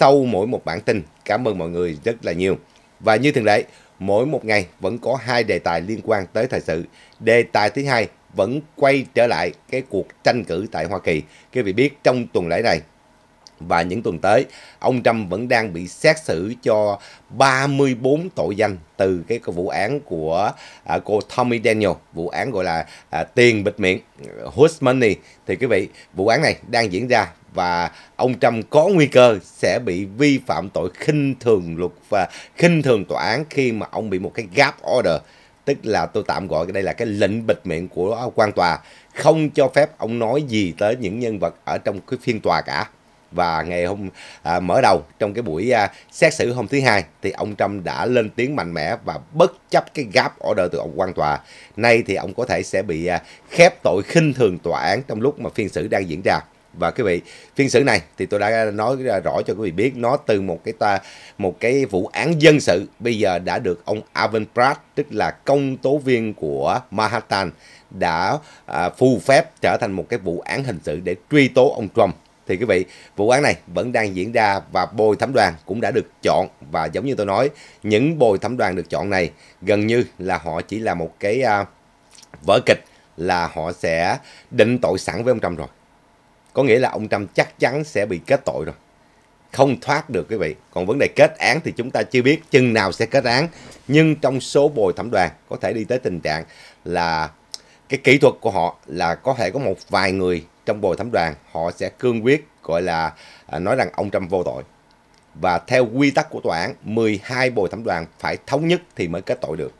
sau mỗi một bản tin. Cảm ơn mọi người rất là nhiều. Và như thường lệ, mỗi một ngày vẫn có hai đề tài liên quan tới thời sự. Đề tài thứ hai vẫn quay trở lại cái cuộc tranh cử tại Hoa Kỳ. Các vị biết trong tuần lễ này và những tuần tới, ông Trump vẫn đang bị xét xử cho 34 tội danh từ cái vụ án của à, cô Tommy Daniel, vụ án gọi là à, tiền bịt miệng, uh, hush money. Thì quý vị, vụ án này đang diễn ra và ông Trump có nguy cơ sẽ bị vi phạm tội khinh thường luật và khinh thường tòa án khi mà ông bị một cái gap order tức là tôi tạm gọi đây là cái lệnh bịt miệng của quan tòa không cho phép ông nói gì tới những nhân vật ở trong cái phiên tòa cả và ngày hôm à, mở đầu trong cái buổi à, xét xử hôm thứ hai thì ông Trump đã lên tiếng mạnh mẽ và bất chấp cái gáp order từ ông quan tòa nay thì ông có thể sẽ bị à, khép tội khinh thường tòa án trong lúc mà phiên xử đang diễn ra và quý vị phiên xử này thì tôi đã nói rõ cho quý vị biết nó từ một cái ta một cái vụ án dân sự bây giờ đã được ông Avin Pratt tức là công tố viên của Manhattan đã à, phù phép trở thành một cái vụ án hình sự để truy tố ông Trump thì quý vị vụ án này vẫn đang diễn ra và bồi thẩm đoàn cũng đã được chọn và giống như tôi nói những bồi thẩm đoàn được chọn này gần như là họ chỉ là một cái à, vở kịch là họ sẽ định tội sẵn với ông Trump rồi có nghĩa là ông Trump chắc chắn sẽ bị kết tội rồi. Không thoát được quý vị. Còn vấn đề kết án thì chúng ta chưa biết chừng nào sẽ kết án. Nhưng trong số bồi thẩm đoàn có thể đi tới tình trạng là cái kỹ thuật của họ là có thể có một vài người trong bồi thẩm đoàn họ sẽ cương quyết gọi là à, nói rằng ông Trump vô tội. Và theo quy tắc của tòa án, 12 bồi thẩm đoàn phải thống nhất thì mới kết tội được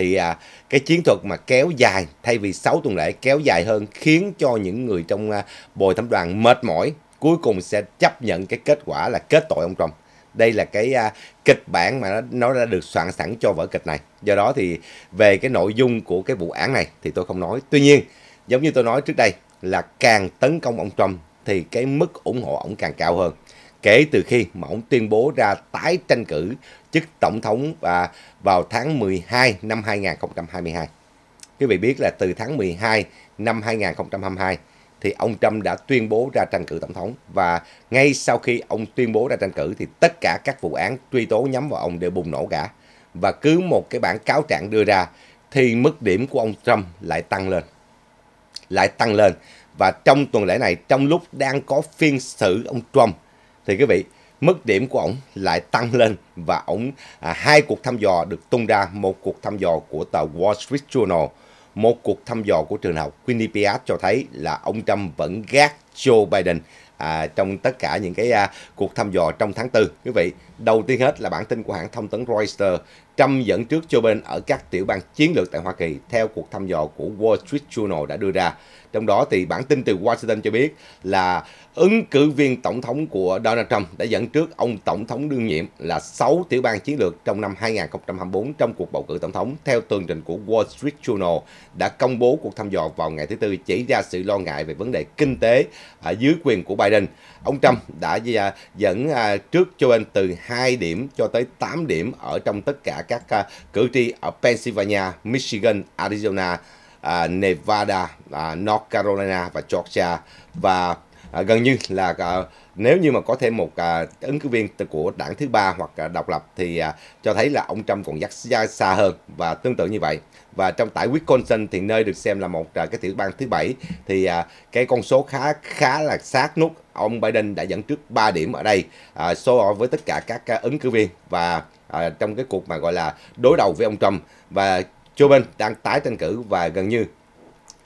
thì à, cái chiến thuật mà kéo dài thay vì 6 tuần lễ kéo dài hơn khiến cho những người trong à, bồi thẩm đoàn mệt mỏi cuối cùng sẽ chấp nhận cái kết quả là kết tội ông Trump đây là cái à, kịch bản mà nó, đã được soạn sẵn cho vở kịch này do đó thì về cái nội dung của cái vụ án này thì tôi không nói tuy nhiên giống như tôi nói trước đây là càng tấn công ông Trump thì cái mức ủng hộ ông càng cao hơn kể từ khi mà ông tuyên bố ra tái tranh cử chức tổng thống và vào tháng 12 năm 2022. Quý vị biết là từ tháng 12 năm 2022 thì ông Trump đã tuyên bố ra tranh cử tổng thống và ngay sau khi ông tuyên bố ra tranh cử thì tất cả các vụ án truy tố nhắm vào ông đều bùng nổ cả và cứ một cái bản cáo trạng đưa ra thì mức điểm của ông Trump lại tăng lên. Lại tăng lên và trong tuần lễ này trong lúc đang có phiên xử ông Trump thì quý vị mức điểm của ổng lại tăng lên và ổng à, hai cuộc thăm dò được tung ra một cuộc thăm dò của tờ Wall Street Journal một cuộc thăm dò của trường học Quinnipiac cho thấy là ông Trump vẫn gác Joe Biden à, trong tất cả những cái à, cuộc thăm dò trong tháng 4 quý vị Đầu tiên hết là bản tin của hãng thông tấn Reuters Trump dẫn trước Joe Biden ở các tiểu bang chiến lược tại Hoa Kỳ theo cuộc thăm dò của Wall Street Journal đã đưa ra. Trong đó thì bản tin từ Washington cho biết là ứng cử viên tổng thống của Donald Trump đã dẫn trước ông tổng thống đương nhiệm là 6 tiểu bang chiến lược trong năm 2024 trong cuộc bầu cử tổng thống theo tường trình của Wall Street Journal đã công bố cuộc thăm dò vào ngày thứ Tư chỉ ra sự lo ngại về vấn đề kinh tế dưới quyền của Biden ông Trump đã à, dẫn à, trước Joe Biden từ 2 điểm cho tới 8 điểm ở trong tất cả các à, cử tri ở Pennsylvania, Michigan, Arizona, Nevada, North Carolina và Georgia và gần như là nếu như mà có thêm một ứng cử viên của đảng thứ ba hoặc độc lập thì cho thấy là ông Trump còn dắt xa hơn và tương tự như vậy và trong tại Wisconsin thì nơi được xem là một à, cái tiểu bang thứ bảy thì à, cái con số khá khá là sát nút ông Biden đã dẫn trước 3 điểm ở đây à, so với tất cả các à, ứng cử viên và à, trong cái cuộc mà gọi là đối đầu với ông Trump và Joe Biden đang tái tranh cử và gần như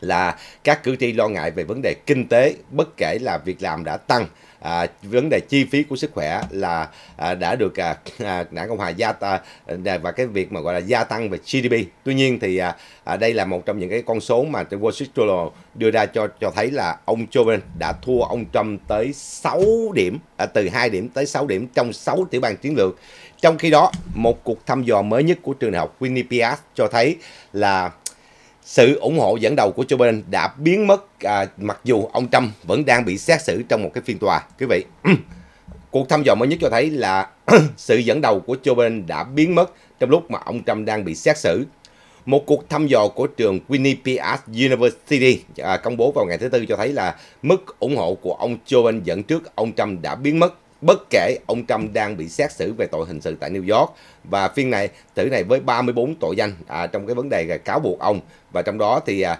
là các cử tri lo ngại về vấn đề kinh tế bất kể là việc làm đã tăng à, vấn đề chi phí của sức khỏe là à, đã được à, à, đảng cộng hòa gia ta, à, và cái việc mà gọi là gia tăng về GDP tuy nhiên thì à, à, đây là một trong những cái con số mà Wall Street Journal đưa ra cho cho thấy là ông Joe Biden đã thua ông Trump tới 6 điểm à, từ 2 điểm tới 6 điểm trong 6 tiểu bang chiến lược trong khi đó một cuộc thăm dò mới nhất của trường đại học winnipeg cho thấy là sự ủng hộ dẫn đầu của Joe Biden đã biến mất à, mặc dù ông Trump vẫn đang bị xét xử trong một cái phiên tòa. Quý vị, cuộc thăm dò mới nhất cho thấy là sự dẫn đầu của Joe Biden đã biến mất trong lúc mà ông Trump đang bị xét xử. Một cuộc thăm dò của trường Quinnipiac University à, công bố vào ngày thứ Tư cho thấy là mức ủng hộ của ông Joe Biden dẫn trước ông Trump đã biến mất bất kể ông Trump đang bị xét xử về tội hình sự tại New York và phiên này xử này với 34 tội danh à, trong cái vấn đề cáo buộc ông và trong đó thì à,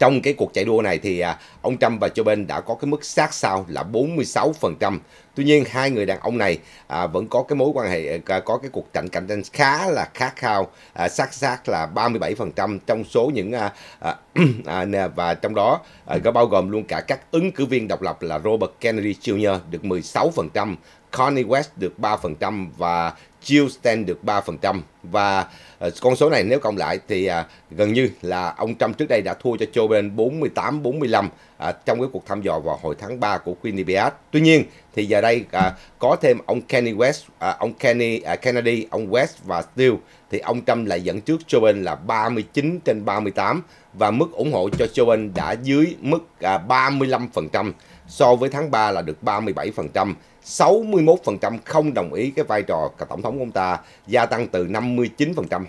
trong cái cuộc chạy đua này thì à, ông Trump và Joe Biden đã có cái mức sát sao là 46%. Tuy nhiên hai người đàn ông này à, vẫn có cái mối quan hệ à, có cái cuộc cạnh cạnh tranh khá là khát khao, sát sát là 37% trong số những và trong đó có bao gồm luôn cả các ứng cử viên độc lập là Robert Kennedy Jr. được 16%, Kanye West được 3% và Chiêu Stand được 3% và ờ, con số này nếu cộng lại thì à, gần như là ông Trump trước đây đã thua cho Joe Biden 48-45 à, trong cái cuộc thăm dò vào hồi tháng 3 của Quinnipiac. Tuy nhiên thì giờ đây à, có thêm ông Kenny West, ông Kenny Kennedy, ông West và Steele thì ông Trump lại dẫn trước Joe Biden là 39 trên 38 và mức ủng hộ cho Joe Biden đã dưới mức 35% so với tháng 3 là được 37%. 61% không đồng ý cái vai trò cả tổng thống của ông ta gia tăng từ 59%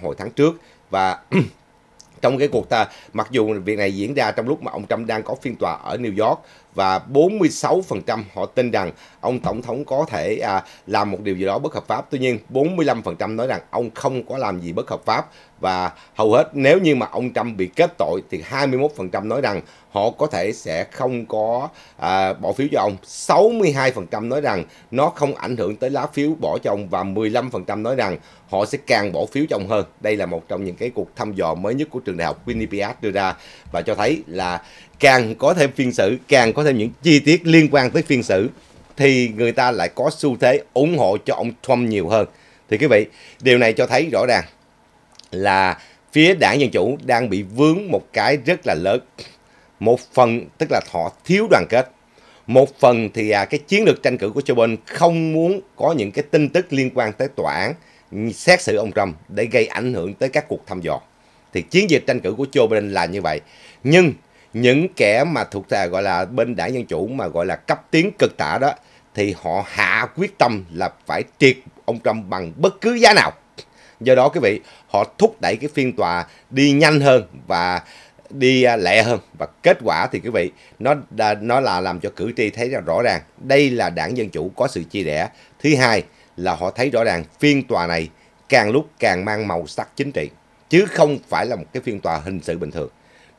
hồi tháng trước và trong cái cuộc ta mặc dù việc này diễn ra trong lúc mà ông Trump đang có phiên tòa ở New York và 46% họ tin rằng ông tổng thống có thể à, làm một điều gì đó bất hợp pháp. Tuy nhiên 45% nói rằng ông không có làm gì bất hợp pháp và hầu hết nếu như mà ông Trump bị kết tội thì 21% nói rằng họ có thể sẽ không có à, bỏ phiếu cho ông 62% nói rằng nó không ảnh hưởng tới lá phiếu bỏ cho ông và 15% nói rằng họ sẽ càng bỏ phiếu cho ông hơn đây là một trong những cái cuộc thăm dò mới nhất của trường đại học Quinnipiac đưa ra và cho thấy là càng có thêm phiên xử càng có thêm những chi tiết liên quan tới phiên xử thì người ta lại có xu thế ủng hộ cho ông Trump nhiều hơn thì quý vị điều này cho thấy rõ ràng là phía đảng Dân Chủ đang bị vướng một cái rất là lớn một phần tức là họ thiếu đoàn kết một phần thì à, cái chiến lược tranh cử của Joe Biden không muốn có những cái tin tức liên quan tới tòa án xét xử ông Trump để gây ảnh hưởng tới các cuộc thăm dò. Thì chiến dịch tranh cử của Joe Biden là như vậy. Nhưng những kẻ mà thuộc là gọi là bên đảng Dân Chủ mà gọi là cấp tiến cực tả đó thì họ hạ quyết tâm là phải triệt ông Trump bằng bất cứ giá nào. Do đó quý vị, họ thúc đẩy cái phiên tòa đi nhanh hơn và đi à, lẹ hơn và kết quả thì quý vị nó nó là làm cho cử tri thấy rõ ràng đây là đảng dân chủ có sự chia rẽ thứ hai là họ thấy rõ ràng phiên tòa này càng lúc càng mang màu sắc chính trị chứ không phải là một cái phiên tòa hình sự bình thường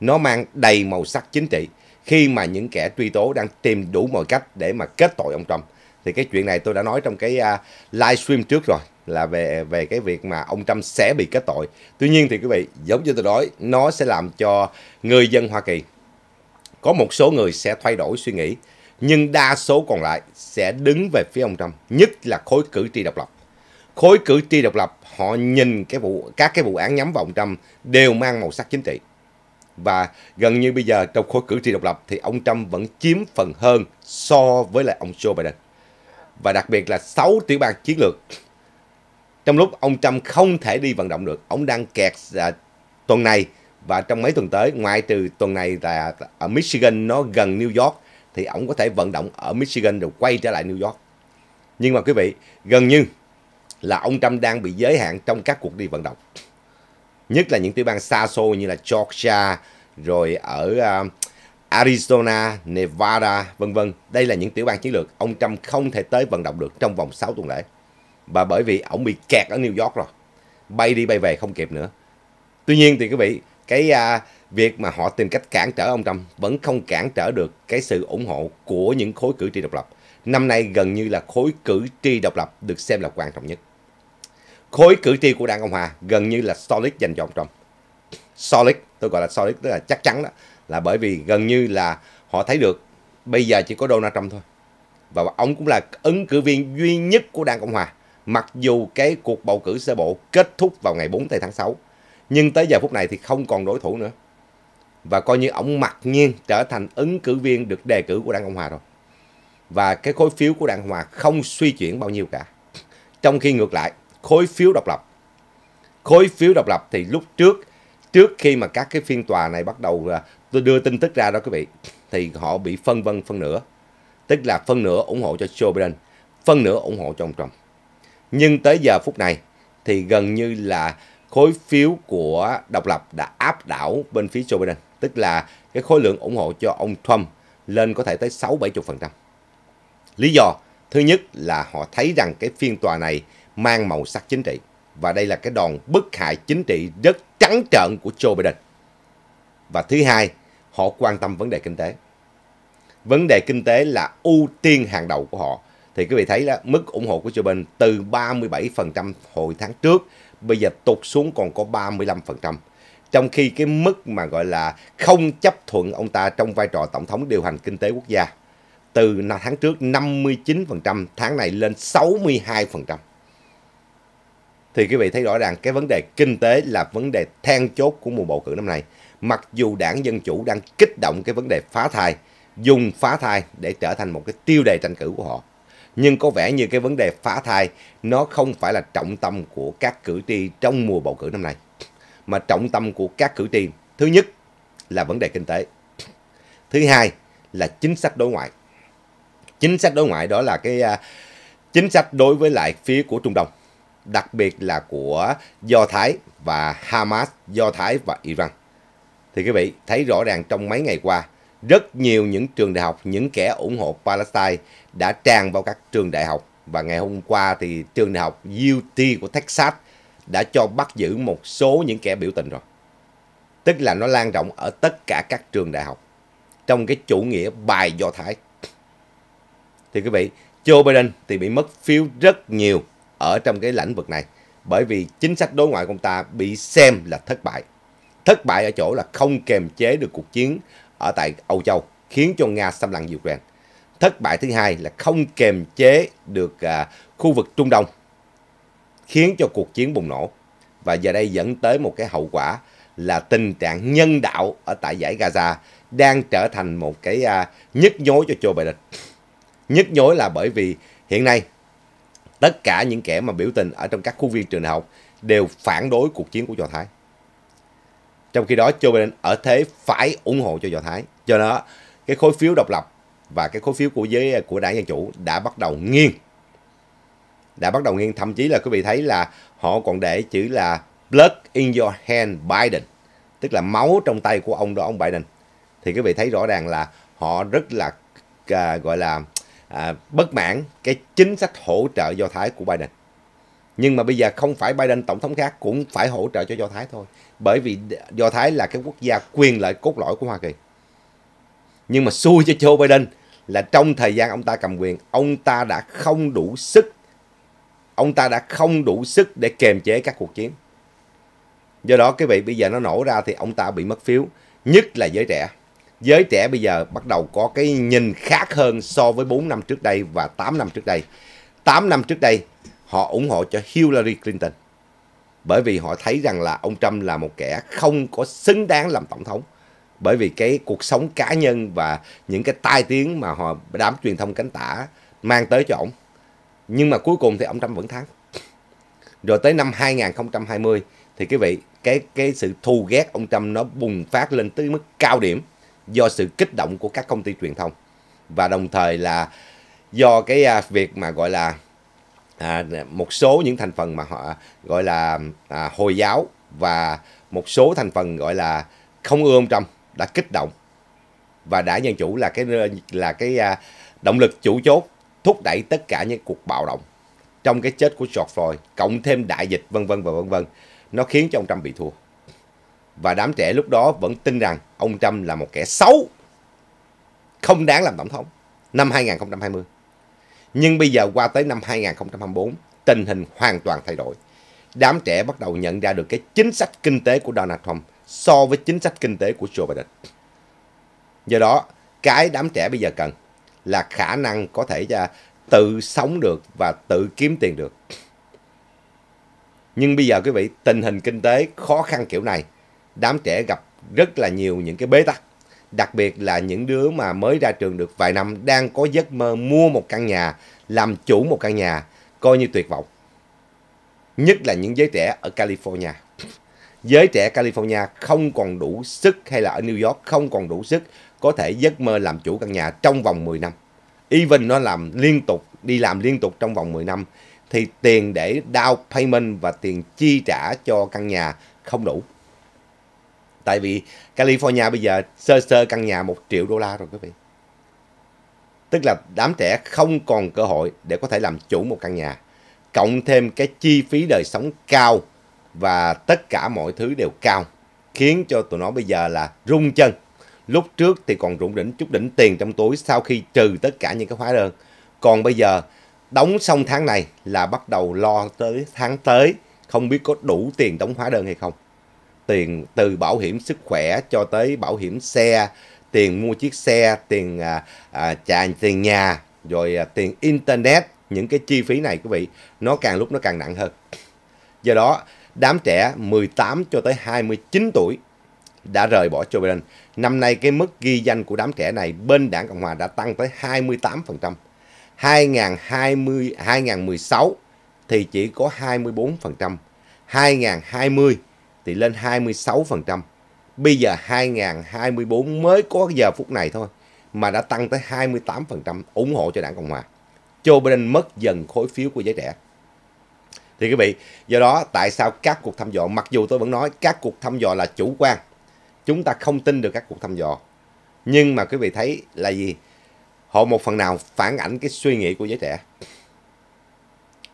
nó mang đầy màu sắc chính trị khi mà những kẻ truy tố đang tìm đủ mọi cách để mà kết tội ông Trump thì cái chuyện này tôi đã nói trong cái uh, livestream trước rồi là về về cái việc mà ông Trump sẽ bị kết tội. Tuy nhiên thì quý vị, giống như tôi nói, nó sẽ làm cho người dân Hoa Kỳ có một số người sẽ thay đổi suy nghĩ, nhưng đa số còn lại sẽ đứng về phía ông Trump, nhất là khối cử tri độc lập. Khối cử tri độc lập họ nhìn cái vụ các cái vụ án nhắm vào ông Trump đều mang màu sắc chính trị. Và gần như bây giờ trong khối cử tri độc lập thì ông Trump vẫn chiếm phần hơn so với lại ông Joe Biden. Và đặc biệt là 6 tiểu bang chiến lược trong lúc ông Trump không thể đi vận động được, ông đang kẹt à, tuần này và trong mấy tuần tới, ngoại trừ tuần này là ở Michigan nó gần New York, thì ông có thể vận động ở Michigan rồi quay trở lại New York. Nhưng mà quý vị, gần như là ông Trump đang bị giới hạn trong các cuộc đi vận động. Nhất là những tiểu bang xa xôi như là Georgia, rồi ở uh, Arizona, Nevada, vân vân. Đây là những tiểu bang chiến lược ông Trump không thể tới vận động được trong vòng 6 tuần lễ và bởi vì ổng bị kẹt ở New York rồi bay đi bay về không kịp nữa tuy nhiên thì quý vị cái à, việc mà họ tìm cách cản trở ông Trump vẫn không cản trở được cái sự ủng hộ của những khối cử tri độc lập năm nay gần như là khối cử tri độc lập được xem là quan trọng nhất khối cử tri của đảng cộng hòa gần như là solid dành cho ông Trump solid tôi gọi là solid tức là chắc chắn đó là bởi vì gần như là họ thấy được bây giờ chỉ có Donald Trump thôi và ông cũng là ứng cử viên duy nhất của đảng cộng hòa mặc dù cái cuộc bầu cử sơ bộ kết thúc vào ngày 4 tháng 6, nhưng tới giờ phút này thì không còn đối thủ nữa. Và coi như ông mặc nhiên trở thành ứng cử viên được đề cử của Đảng Cộng Hòa rồi. Và cái khối phiếu của Đảng Cộng Hòa không suy chuyển bao nhiêu cả. Trong khi ngược lại, khối phiếu độc lập. Khối phiếu độc lập thì lúc trước, trước khi mà các cái phiên tòa này bắt đầu à, tôi đưa tin tức ra đó quý vị, thì họ bị phân vân phân nửa. Tức là phân nửa ủng hộ cho Joe Biden, phân nửa ủng hộ cho ông Trump. Nhưng tới giờ phút này thì gần như là khối phiếu của độc lập đã áp đảo bên phía Joe Biden, tức là cái khối lượng ủng hộ cho ông Trump lên có thể tới 6 70%. Lý do thứ nhất là họ thấy rằng cái phiên tòa này mang màu sắc chính trị và đây là cái đòn bức hại chính trị rất trắng trợn của Joe Biden. Và thứ hai, họ quan tâm vấn đề kinh tế. Vấn đề kinh tế là ưu tiên hàng đầu của họ thì quý vị thấy là mức ủng hộ của Joe Biden từ 37% hồi tháng trước bây giờ tụt xuống còn có 35%. Trong khi cái mức mà gọi là không chấp thuận ông ta trong vai trò tổng thống điều hành kinh tế quốc gia từ năm tháng trước 59%, tháng này lên 62%. Thì quý vị thấy rõ ràng cái vấn đề kinh tế là vấn đề then chốt của mùa bầu cử năm nay. Mặc dù đảng Dân Chủ đang kích động cái vấn đề phá thai, dùng phá thai để trở thành một cái tiêu đề tranh cử của họ nhưng có vẻ như cái vấn đề phá thai nó không phải là trọng tâm của các cử tri trong mùa bầu cử năm nay mà trọng tâm của các cử tri thứ nhất là vấn đề kinh tế thứ hai là chính sách đối ngoại chính sách đối ngoại đó là cái à, chính sách đối với lại phía của trung đông đặc biệt là của do thái và hamas do thái và iran thì quý vị thấy rõ ràng trong mấy ngày qua rất nhiều những trường đại học, những kẻ ủng hộ Palestine đã tràn vào các trường đại học. Và ngày hôm qua thì trường đại học UT của Texas đã cho bắt giữ một số những kẻ biểu tình rồi. Tức là nó lan rộng ở tất cả các trường đại học trong cái chủ nghĩa bài Do Thái. Thì quý vị, Joe Biden thì bị mất phiếu rất nhiều ở trong cái lĩnh vực này. Bởi vì chính sách đối ngoại của ông ta bị xem là thất bại. Thất bại ở chỗ là không kềm chế được cuộc chiến, ở tại Âu Châu, khiến cho Nga xâm lăng Ukraine. Thất bại thứ hai là không kềm chế được à, khu vực Trung Đông, khiến cho cuộc chiến bùng nổ. Và giờ đây dẫn tới một cái hậu quả là tình trạng nhân đạo ở tại giải Gaza đang trở thành một cái à, nhức nhối cho Joe Biden. Nhức nhối là bởi vì hiện nay tất cả những kẻ mà biểu tình ở trong các khu viên trường học đều phản đối cuộc chiến của Do Thái. Trong khi đó Joe Biden ở thế phải ủng hộ cho Do Thái. Do đó cái khối phiếu độc lập và cái khối phiếu của giới của đảng Dân Chủ đã bắt đầu nghiêng. Đã bắt đầu nghiêng thậm chí là quý vị thấy là họ còn để chữ là blood in your hand Biden, tức là máu trong tay của ông đó ông Biden. Thì quý vị thấy rõ ràng là họ rất là à, gọi là à, bất mãn cái chính sách hỗ trợ Do Thái của Biden. Nhưng mà bây giờ không phải Biden tổng thống khác cũng phải hỗ trợ cho Do Thái thôi bởi vì Do Thái là cái quốc gia quyền lợi cốt lõi của Hoa Kỳ. Nhưng mà xui cho Joe Biden là trong thời gian ông ta cầm quyền, ông ta đã không đủ sức ông ta đã không đủ sức để kềm chế các cuộc chiến. Do đó cái vị bây giờ nó nổ ra thì ông ta bị mất phiếu, nhất là giới trẻ. Giới trẻ bây giờ bắt đầu có cái nhìn khác hơn so với 4 năm trước đây và 8 năm trước đây. 8 năm trước đây họ ủng hộ cho Hillary Clinton bởi vì họ thấy rằng là ông Trump là một kẻ không có xứng đáng làm tổng thống bởi vì cái cuộc sống cá nhân và những cái tai tiếng mà họ đám truyền thông cánh tả mang tới cho ổng nhưng mà cuối cùng thì ông Trump vẫn thắng rồi tới năm 2020 thì quý vị cái cái sự thù ghét ông Trump nó bùng phát lên tới mức cao điểm do sự kích động của các công ty truyền thông và đồng thời là do cái à, việc mà gọi là à, một số những thành phần mà họ gọi là à, hồi giáo và một số thành phần gọi là không ưa ông Trump đã kích động và đã dân chủ là cái là cái à, động lực chủ chốt thúc đẩy tất cả những cuộc bạo động trong cái chết của George Floyd cộng thêm đại dịch vân vân và vân vân nó khiến cho ông Trump bị thua và đám trẻ lúc đó vẫn tin rằng ông Trump là một kẻ xấu không đáng làm tổng thống năm 2020 nhưng bây giờ qua tới năm 2024, tình hình hoàn toàn thay đổi. Đám trẻ bắt đầu nhận ra được cái chính sách kinh tế của Donald Trump so với chính sách kinh tế của Joe Biden. Do đó, cái đám trẻ bây giờ cần là khả năng có thể ra à, tự sống được và tự kiếm tiền được. Nhưng bây giờ quý vị, tình hình kinh tế khó khăn kiểu này, đám trẻ gặp rất là nhiều những cái bế tắc đặc biệt là những đứa mà mới ra trường được vài năm đang có giấc mơ mua một căn nhà, làm chủ một căn nhà, coi như tuyệt vọng. Nhất là những giới trẻ ở California. Giới trẻ California không còn đủ sức hay là ở New York không còn đủ sức có thể giấc mơ làm chủ căn nhà trong vòng 10 năm. Even nó làm liên tục, đi làm liên tục trong vòng 10 năm thì tiền để down payment và tiền chi trả cho căn nhà không đủ tại vì California bây giờ sơ sơ căn nhà 1 triệu đô la rồi quý vị tức là đám trẻ không còn cơ hội để có thể làm chủ một căn nhà cộng thêm cái chi phí đời sống cao và tất cả mọi thứ đều cao khiến cho tụi nó bây giờ là rung chân lúc trước thì còn rủng đỉnh chút đỉnh tiền trong túi sau khi trừ tất cả những cái hóa đơn còn bây giờ đóng xong tháng này là bắt đầu lo tới tháng tới không biết có đủ tiền đóng hóa đơn hay không tiền từ bảo hiểm sức khỏe cho tới bảo hiểm xe tiền mua chiếc xe tiền à, à, trả tiền nhà rồi à, tiền internet những cái chi phí này quý vị nó càng lúc nó càng nặng hơn do đó đám trẻ 18 cho tới 29 tuổi đã rời bỏ Joe Biden. Năm nay cái mức ghi danh của đám trẻ này bên đảng Cộng Hòa đã tăng tới 28%. 2020, 2016 thì chỉ có 24%. 2020 thì lên 26%. Bây giờ 2024 mới có giờ phút này thôi mà đã tăng tới 28% ủng hộ cho đảng Cộng Hòa. Joe Biden mất dần khối phiếu của giới trẻ. Thì quý vị, do đó tại sao các cuộc thăm dò, mặc dù tôi vẫn nói các cuộc thăm dò là chủ quan, chúng ta không tin được các cuộc thăm dò. Nhưng mà quý vị thấy là gì? Họ một phần nào phản ảnh cái suy nghĩ của giới trẻ.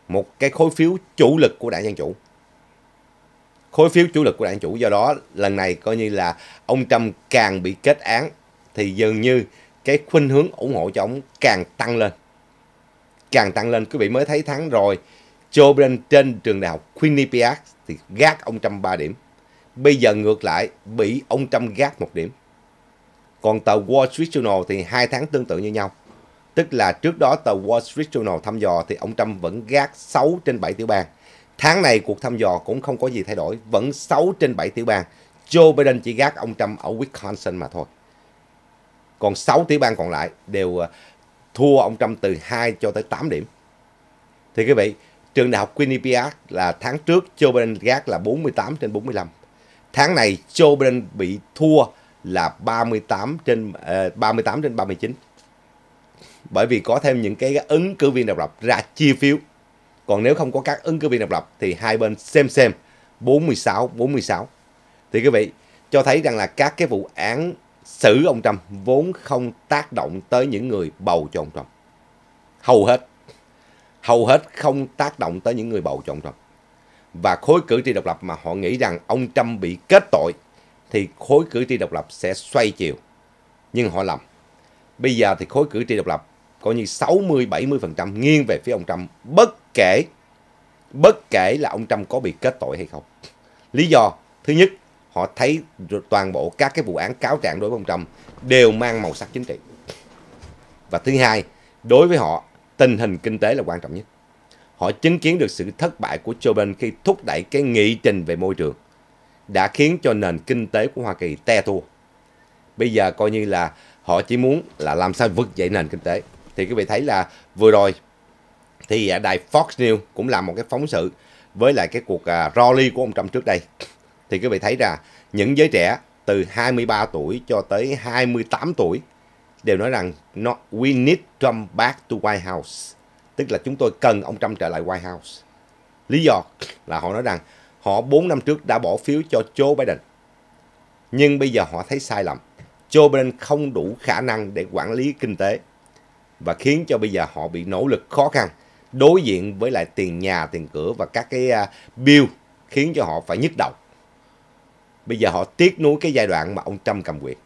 Một cái khối phiếu chủ lực của đảng Dân Chủ khối phiếu chủ lực của đảng chủ do đó lần này coi như là ông Trump càng bị kết án thì dường như cái khuynh hướng ủng hộ cho ông càng tăng lên càng tăng lên quý vị mới thấy tháng rồi Joe Biden trên trường đại học Quinnipiac thì gác ông Trump 3 điểm bây giờ ngược lại bị ông Trump gác một điểm còn tờ Wall Street Journal thì hai tháng tương tự như nhau tức là trước đó tờ Wall Street Journal thăm dò thì ông Trump vẫn gác 6 trên 7 tiểu bang Tháng này cuộc thăm dò cũng không có gì thay đổi, vẫn 6 trên 7 tiểu bang. Joe Biden chỉ gác ông Trump ở Wisconsin mà thôi. Còn 6 tiểu bang còn lại đều ờ, thua ông Trump từ 2 cho tới 8 điểm. Thì quý vị, trường đại học Quinnipiac là tháng trước Joe Biden gác là 48 trên 45. Tháng này Joe Biden bị thua là 38 trên uh, ờ, 38 trên 39. Bởi vì có thêm những cái ứng cử viên độc lập ra chia phiếu còn nếu không có các ứng cử viên độc lập thì hai bên xem xem 46 46. Thì quý vị cho thấy rằng là các cái vụ án xử ông Trump vốn không tác động tới những người bầu cho ông Trump. Hầu hết hầu hết không tác động tới những người bầu cho ông Trump. Và khối cử tri độc lập mà họ nghĩ rằng ông Trump bị kết tội thì khối cử tri độc lập sẽ xoay chiều. Nhưng họ lầm. Bây giờ thì khối cử tri độc lập coi như 60 70% nghiêng về phía ông Trump bất kể bất kể là ông Trump có bị kết tội hay không. Lý do thứ nhất, họ thấy toàn bộ các cái vụ án cáo trạng đối với ông Trump đều mang màu sắc chính trị. Và thứ hai, đối với họ, tình hình kinh tế là quan trọng nhất. Họ chứng kiến được sự thất bại của Joe Biden khi thúc đẩy cái nghị trình về môi trường đã khiến cho nền kinh tế của Hoa Kỳ te tua. Bây giờ coi như là họ chỉ muốn là làm sao vực dậy nền kinh tế thì quý vị thấy là vừa rồi thì à, đài Fox News cũng làm một cái phóng sự với lại cái cuộc à, rally của ông Trump trước đây. Thì quý vị thấy là những giới trẻ từ 23 tuổi cho tới 28 tuổi đều nói rằng no, we need Trump back to White House. Tức là chúng tôi cần ông Trump trở lại White House. Lý do là họ nói rằng họ 4 năm trước đã bỏ phiếu cho Joe Biden. Nhưng bây giờ họ thấy sai lầm. Joe Biden không đủ khả năng để quản lý kinh tế và khiến cho bây giờ họ bị nỗ lực khó khăn đối diện với lại tiền nhà, tiền cửa và các cái à, bill khiến cho họ phải nhức đầu. Bây giờ họ tiếc nuối cái giai đoạn mà ông Trump cầm quyền.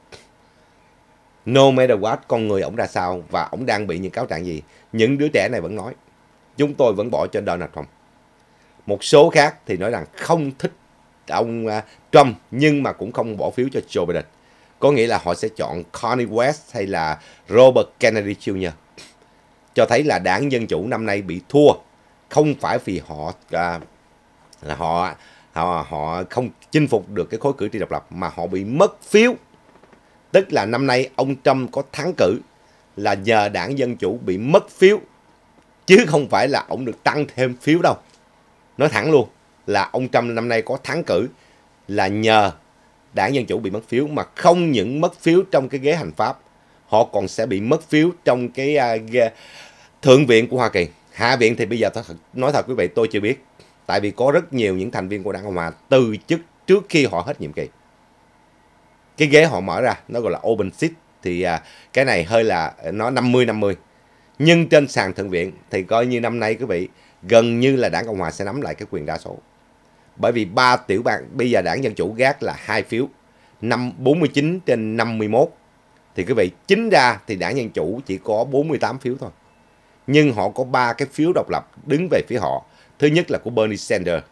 No matter what, con người ổng ra sao và ổng đang bị những cáo trạng gì, những đứa trẻ này vẫn nói. Chúng tôi vẫn bỏ cho Donald Trump. Một số khác thì nói rằng không thích ông à, Trump nhưng mà cũng không bỏ phiếu cho Joe Biden. Có nghĩa là họ sẽ chọn Kanye West hay là Robert Kennedy Jr cho thấy là đảng Dân Chủ năm nay bị thua không phải vì họ à, là họ họ họ không chinh phục được cái khối cử tri độc lập mà họ bị mất phiếu tức là năm nay ông Trump có thắng cử là nhờ đảng Dân Chủ bị mất phiếu chứ không phải là ông được tăng thêm phiếu đâu nói thẳng luôn là ông Trump năm nay có thắng cử là nhờ đảng Dân Chủ bị mất phiếu mà không những mất phiếu trong cái ghế hành pháp họ còn sẽ bị mất phiếu trong cái uh, thượng viện của Hoa Kỳ. Hạ viện thì bây giờ thật, nói thật quý vị tôi chưa biết. Tại vì có rất nhiều những thành viên của Đảng Cộng Hòa từ chức trước khi họ hết nhiệm kỳ. Cái ghế họ mở ra, nó gọi là open seat. Thì uh, cái này hơi là à, nó 50-50. Nhưng trên sàn thượng viện thì coi như năm nay quý vị gần như là đảng Cộng Hòa sẽ nắm lại cái quyền đa số. Bởi vì ba tiểu bang bây giờ đảng Dân Chủ gác là hai phiếu, năm 49 trên 51 thì quý vị, chính ra thì đảng Dân Chủ chỉ có 48 phiếu thôi. Nhưng họ có ba cái phiếu độc lập đứng về phía họ. Thứ nhất là của Bernie Sanders,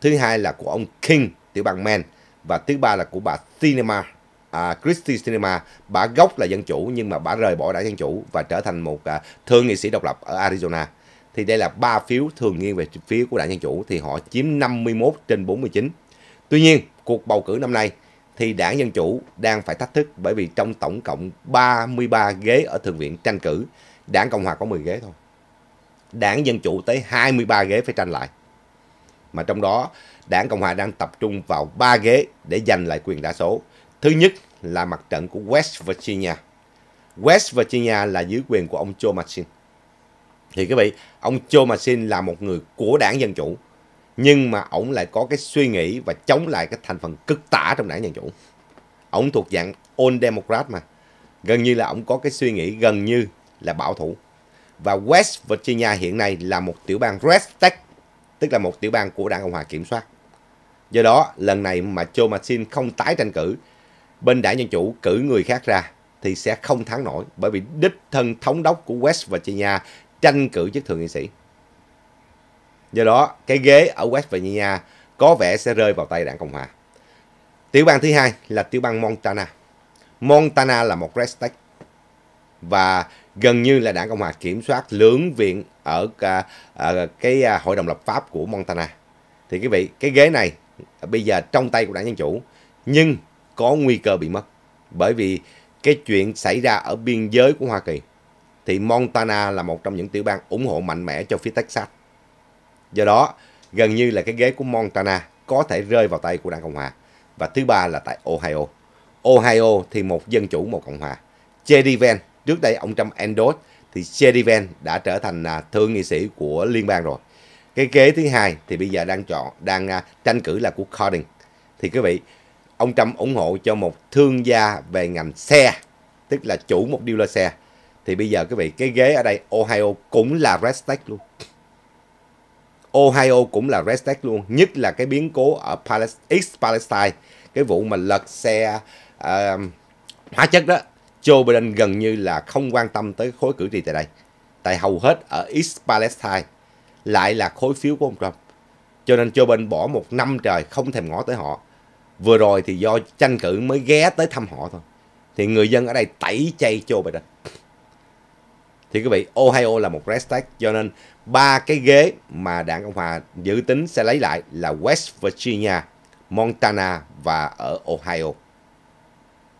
thứ hai là của ông King, tiểu bang Maine, và thứ ba là của bà Sinema, à, Christy Sinema. Bà gốc là Dân Chủ nhưng mà bà rời bỏ đảng Dân Chủ và trở thành một à, thượng nghị sĩ độc lập ở Arizona. Thì đây là ba phiếu thường nghiêng về phía của đảng Dân Chủ thì họ chiếm 51 trên 49. Tuy nhiên, cuộc bầu cử năm nay thì đảng Dân Chủ đang phải thách thức bởi vì trong tổng cộng 33 ghế ở Thượng viện tranh cử, đảng Cộng Hòa có 10 ghế thôi. Đảng Dân Chủ tới 23 ghế phải tranh lại. Mà trong đó, đảng Cộng Hòa đang tập trung vào 3 ghế để giành lại quyền đa số. Thứ nhất là mặt trận của West Virginia. West Virginia là dưới quyền của ông Joe Manchin. Thì quý vị, ông Joe Manchin là một người của đảng Dân Chủ nhưng mà ổng lại có cái suy nghĩ và chống lại cái thành phần cực tả trong đảng Dân Chủ. Ổng thuộc dạng Old Democrat mà. Gần như là ổng có cái suy nghĩ gần như là bảo thủ. Và West Virginia hiện nay là một tiểu bang Red State, tức là một tiểu bang của đảng Cộng Hòa kiểm soát. Do đó, lần này mà Joe Manchin không tái tranh cử, bên đảng Dân Chủ cử người khác ra thì sẽ không thắng nổi bởi vì đích thân thống đốc của West Virginia tranh cử chức thượng nghị sĩ Do đó, cái ghế ở West Virginia có vẻ sẽ rơi vào tay đảng Cộng Hòa. Tiểu bang thứ hai là tiểu bang Montana. Montana là một red state và gần như là đảng Cộng Hòa kiểm soát lưỡng viện ở, à, à, cái à, hội đồng lập pháp của Montana. Thì quý vị, cái ghế này bây giờ trong tay của đảng Dân Chủ nhưng có nguy cơ bị mất bởi vì cái chuyện xảy ra ở biên giới của Hoa Kỳ thì Montana là một trong những tiểu bang ủng hộ mạnh mẽ cho phía Texas Do đó, gần như là cái ghế của Montana có thể rơi vào tay của đảng Cộng hòa. Và thứ ba là tại Ohio. Ohio thì một dân chủ một Cộng hòa. J.D. Vance, trước đây ông Trump endorse thì J.D. Vance đã trở thành à, thượng nghị sĩ của liên bang rồi. Cái ghế thứ hai thì bây giờ đang chọn đang à, tranh cử là của Cardin. Thì quý vị, ông Trump ủng hộ cho một thương gia về ngành xe, tức là chủ một dealer xe. Thì bây giờ quý vị, cái ghế ở đây Ohio cũng là red state luôn. Ohio cũng là red tag luôn, nhất là cái biến cố ở Palestine, East Palestine, cái vụ mà lật xe uh, hóa chất đó. Joe Biden gần như là không quan tâm tới khối cử tri tại đây. Tại hầu hết ở East Palestine lại là khối phiếu của ông Trump. Cho nên Joe Biden bỏ một năm trời không thèm ngó tới họ. Vừa rồi thì do tranh cử mới ghé tới thăm họ thôi. Thì người dân ở đây tẩy chay Joe Biden thì quý vị Ohio là một red state cho nên ba cái ghế mà đảng cộng hòa dự tính sẽ lấy lại là West Virginia, Montana và ở Ohio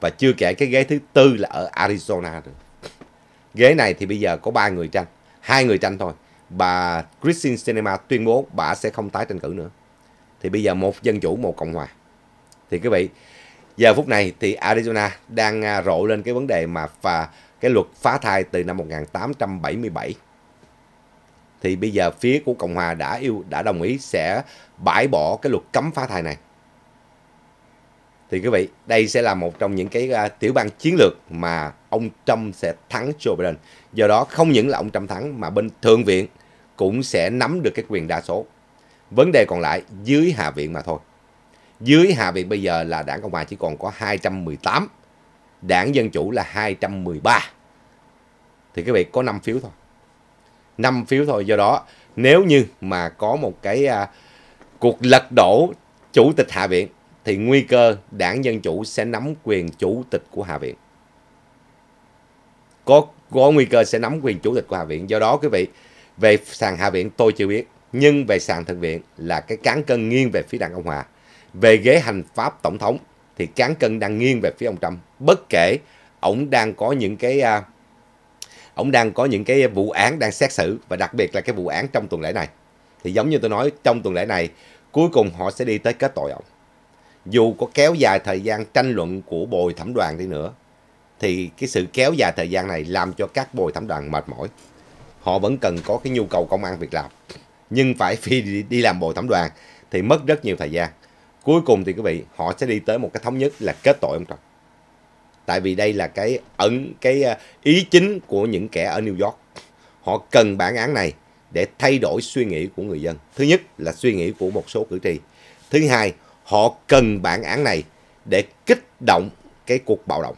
và chưa kể cái ghế thứ tư là ở Arizona nữa. Ghế này thì bây giờ có ba người tranh, hai người tranh thôi. Bà Christine Sinema tuyên bố bà sẽ không tái tranh cử nữa. Thì bây giờ một dân chủ một cộng hòa. Thì quý vị, giờ phút này thì Arizona đang à, rộ lên cái vấn đề mà và cái luật phá thai từ năm 1877 thì bây giờ phía của Cộng hòa đã yêu đã đồng ý sẽ bãi bỏ cái luật cấm phá thai này. Thì quý vị, đây sẽ là một trong những cái uh, tiểu bang chiến lược mà ông Trump sẽ thắng Joe Biden. Do đó không những là ông Trump thắng mà bên Thượng viện cũng sẽ nắm được cái quyền đa số. Vấn đề còn lại dưới Hạ viện mà thôi. Dưới Hạ viện bây giờ là đảng Cộng hòa chỉ còn có 218 Đảng Dân Chủ là 213. Thì các vị có 5 phiếu thôi. 5 phiếu thôi. Do đó nếu như mà có một cái à, cuộc lật đổ Chủ tịch Hạ viện thì nguy cơ đảng Dân Chủ sẽ nắm quyền Chủ tịch của Hạ viện. Có, có nguy cơ sẽ nắm quyền Chủ tịch của Hạ viện. Do đó quý vị, về sàn Hạ viện tôi chưa biết. Nhưng về sàn Thượng viện là cái cán cân nghiêng về phía đảng Cộng Hòa. Về ghế hành pháp tổng thống thì cán cân đang nghiêng về phía ông Trump. Bất kể ông đang có những cái uh, à, ông đang có những cái vụ án đang xét xử và đặc biệt là cái vụ án trong tuần lễ này. Thì giống như tôi nói trong tuần lễ này cuối cùng họ sẽ đi tới kết tội ông. Dù có kéo dài thời gian tranh luận của bồi thẩm đoàn đi nữa thì cái sự kéo dài thời gian này làm cho các bồi thẩm đoàn mệt mỏi. Họ vẫn cần có cái nhu cầu công an việc làm. Nhưng phải phi đi, đi làm bồi thẩm đoàn thì mất rất nhiều thời gian cuối cùng thì quý vị họ sẽ đi tới một cái thống nhất là kết tội ông Trump tại vì đây là cái ẩn cái à, ý chính của những kẻ ở New York họ cần bản án này để thay đổi suy nghĩ của người dân thứ nhất là suy nghĩ của một số cử tri thứ hai họ cần bản án này để kích động cái cuộc bạo động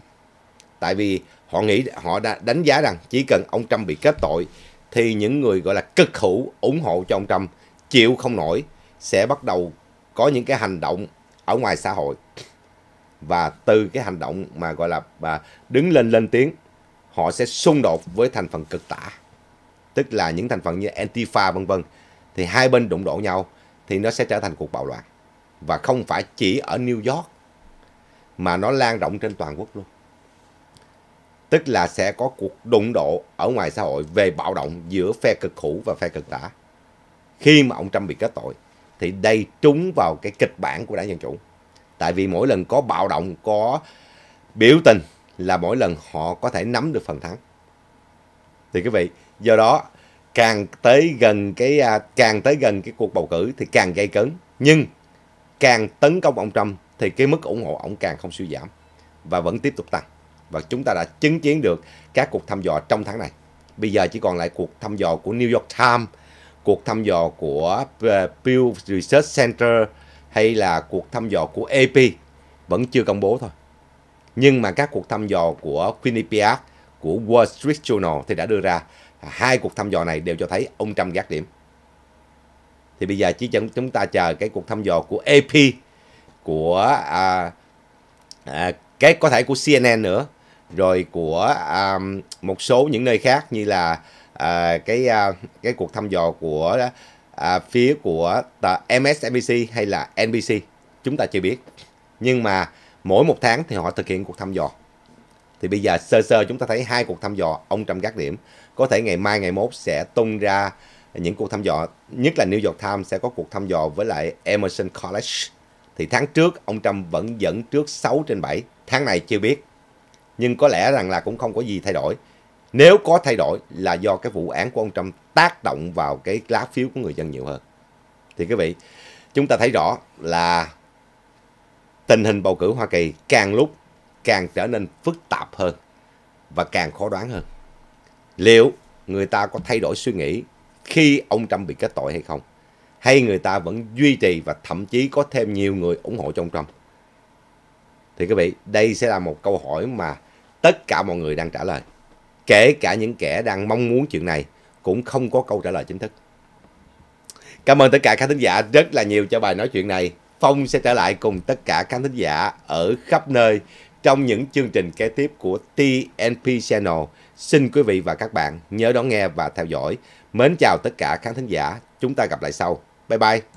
tại vì họ nghĩ họ đã đánh giá rằng chỉ cần ông Trump bị kết tội thì những người gọi là cực hữu ủng hộ cho ông Trump chịu không nổi sẽ bắt đầu có những cái hành động ở ngoài xã hội và từ cái hành động mà gọi là bà đứng lên lên tiếng họ sẽ xung đột với thành phần cực tả tức là những thành phần như antifa vân vân thì hai bên đụng độ nhau thì nó sẽ trở thành cuộc bạo loạn và không phải chỉ ở New York mà nó lan rộng trên toàn quốc luôn tức là sẽ có cuộc đụng độ ở ngoài xã hội về bạo động giữa phe cực hữu và phe cực tả khi mà ông Trump bị kết tội thì đây trúng vào cái kịch bản của đảng Dân Chủ. Tại vì mỗi lần có bạo động, có biểu tình là mỗi lần họ có thể nắm được phần thắng. Thì quý vị, do đó càng tới gần cái à, càng tới gần cái cuộc bầu cử thì càng gây cấn, nhưng càng tấn công ông Trump thì cái mức ủng hộ ông càng không suy giảm và vẫn tiếp tục tăng. Và chúng ta đã chứng kiến được các cuộc thăm dò trong tháng này. Bây giờ chỉ còn lại cuộc thăm dò của New York Times cuộc thăm dò của ờ, Pew Research Center hay là cuộc thăm dò của AP vẫn chưa công bố thôi. Nhưng mà các cuộc thăm dò của Quinnipiac, của Wall Street Journal thì đã đưa ra hai cuộc thăm dò này đều cho thấy ông Trump gác điểm. Thì bây giờ chỉ chúng ta chờ cái cuộc thăm dò của AP, của à, à, cái có thể của CNN nữa, rồi của à, một số những nơi khác như là à, cái à, cái cuộc thăm dò của à, phía của tờ MSNBC hay là NBC chúng ta chưa biết nhưng mà mỗi một tháng thì họ thực hiện cuộc thăm dò thì bây giờ sơ sơ chúng ta thấy hai cuộc thăm dò ông Trump gác điểm có thể ngày mai ngày mốt sẽ tung ra những cuộc thăm dò nhất là New York Times sẽ có cuộc thăm dò với lại Emerson College thì tháng trước ông Trump vẫn dẫn trước 6 trên 7 tháng này chưa biết nhưng có lẽ rằng là cũng không có gì thay đổi nếu có thay đổi là do cái vụ án của ông Trump tác động vào cái lá phiếu của người dân nhiều hơn. Thì quý vị, chúng ta thấy rõ là tình hình bầu cử Hoa Kỳ càng lúc càng trở nên phức tạp hơn và càng khó đoán hơn. Liệu người ta có thay đổi suy nghĩ khi ông Trump bị kết tội hay không? Hay người ta vẫn duy trì và thậm chí có thêm nhiều người ủng hộ cho ông Trump? Thì quý vị, đây sẽ là một câu hỏi mà tất cả mọi người đang trả lời kể cả những kẻ đang mong muốn chuyện này cũng không có câu trả lời chính thức. Cảm ơn tất cả khán thính giả rất là nhiều cho bài nói chuyện này. Phong sẽ trở lại cùng tất cả khán thính giả ở khắp nơi trong những chương trình kế tiếp của TNP Channel. Xin quý vị và các bạn nhớ đón nghe và theo dõi. Mến chào tất cả khán thính giả. Chúng ta gặp lại sau. Bye bye.